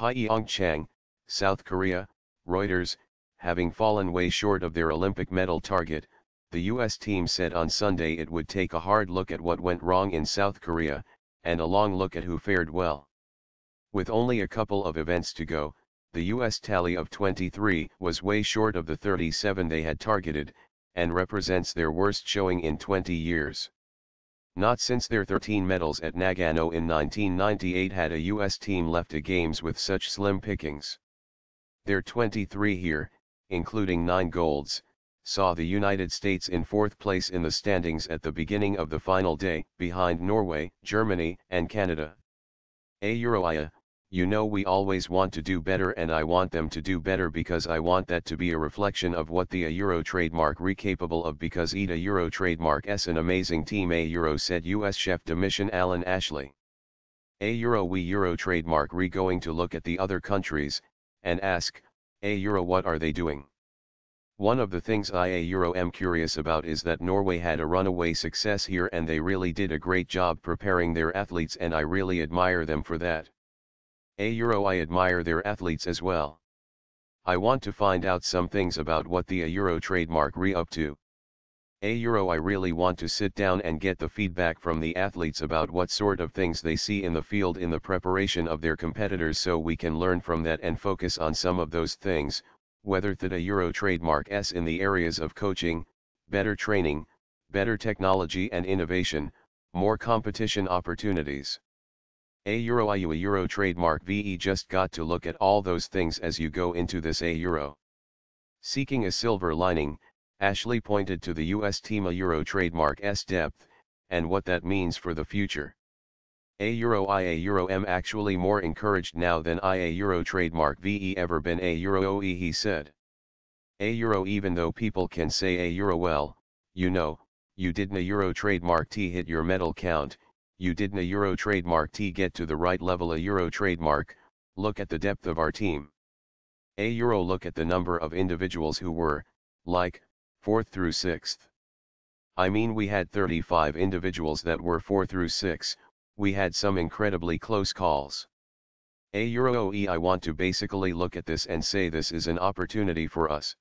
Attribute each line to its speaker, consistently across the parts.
Speaker 1: Pyeongchang, South Korea, Reuters, having fallen way short of their Olympic medal target, the U.S. team said on Sunday it would take a hard look at what went wrong in South Korea, and a long look at who fared well. With only a couple of events to go, the U.S. tally of 23 was way short of the 37 they had targeted, and represents their worst showing in 20 years. Not since their 13 medals at Nagano in 1998 had a U.S. team left a games with such slim pickings. Their 23 here, including 9 golds, saw the United States in fourth place in the standings at the beginning of the final day, behind Norway, Germany, and Canada. A you know we always want to do better and I want them to do better because I want that to be a reflection of what the A Euro trademark re capable of because a Euro trademark S an amazing team A Euro said US chef de mission Alan Ashley. A Euro we Euro trademark re going to look at the other countries, and ask, A Euro what are they doing? One of the things I A Euro am curious about is that Norway had a runaway success here and they really did a great job preparing their athletes and I really admire them for that. A Euro I admire their athletes as well. I want to find out some things about what the A Euro trademark re up to. A Euro I really want to sit down and get the feedback from the athletes about what sort of things they see in the field in the preparation of their competitors so we can learn from that and focus on some of those things, whether that A Euro trademark S in the areas of coaching, better training, better technology and innovation, more competition opportunities. A euro a euro, a euro trademark VE just got to look at all those things as you go into this A euro. Seeking a silver lining, Ashley pointed to the US team a euro trademark S depth, and what that means for the future. A euro I a euro M actually more encouraged now than I a euro trademark VE ever been a euro OE he said. A euro even though people can say a euro well, you know, you did not a euro trademark T hit your medal count, you didn't a Euro trademark T get to the right level a Euro trademark, look at the depth of our team. A Euro look at the number of individuals who were, like, 4th through 6th. I mean we had 35 individuals that were 4 through 6, we had some incredibly close calls. A Euro OE I want to basically look at this and say this is an opportunity for us.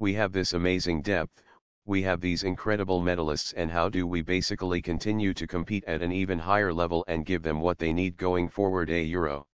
Speaker 1: We have this amazing depth, we have these incredible medalists and how do we basically continue to compete at an even higher level and give them what they need going forward a euro.